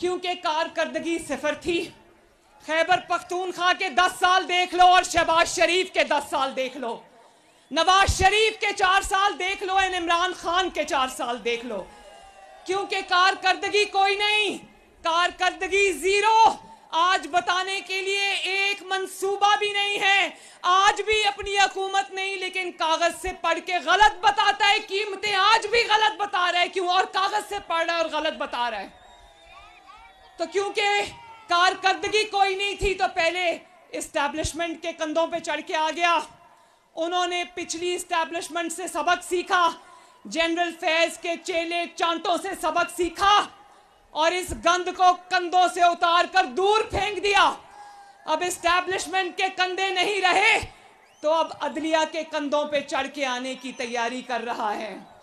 क्योंकि कारकर्दगी सिफर थी खैबर पख्तूनखा के दस साल देख लो और शहबाज शरीफ के दस साल देख लो नवाज शरीफ के चार साल देख लो एंड इमरान खान के चार साल देख लो क्योंकि कारकर्दगी कोई नहीं कारकर्दगी जीरो आज बताने के लिए एक मंसूबा भी नहीं है आज भी अपनी हकूमत नहीं लेकिन कागज से पढ़ के गलत बताता है कीमतें आज भी गलत बता रहा है क्यों और कागज से पढ़ रहा है और गलत बता रहा है तो क्योंकि कारकर्दगी कोई नहीं थी तो पहले इस्टेब्लिशमेंट के कंधों पे चढ़ के आ गया उन्होंने पिछली इस्टेब्लिशमेंट से सबक सीखा जनरल फैज के चेले चांटों से सबक सीखा और इस गंद को कंधों से उतार कर दूर फेंक दिया अब इस्टेब्लिशमेंट के कंधे नहीं रहे तो अब अदलिया के कंधों पे चढ़ के आने की तैयारी कर रहा है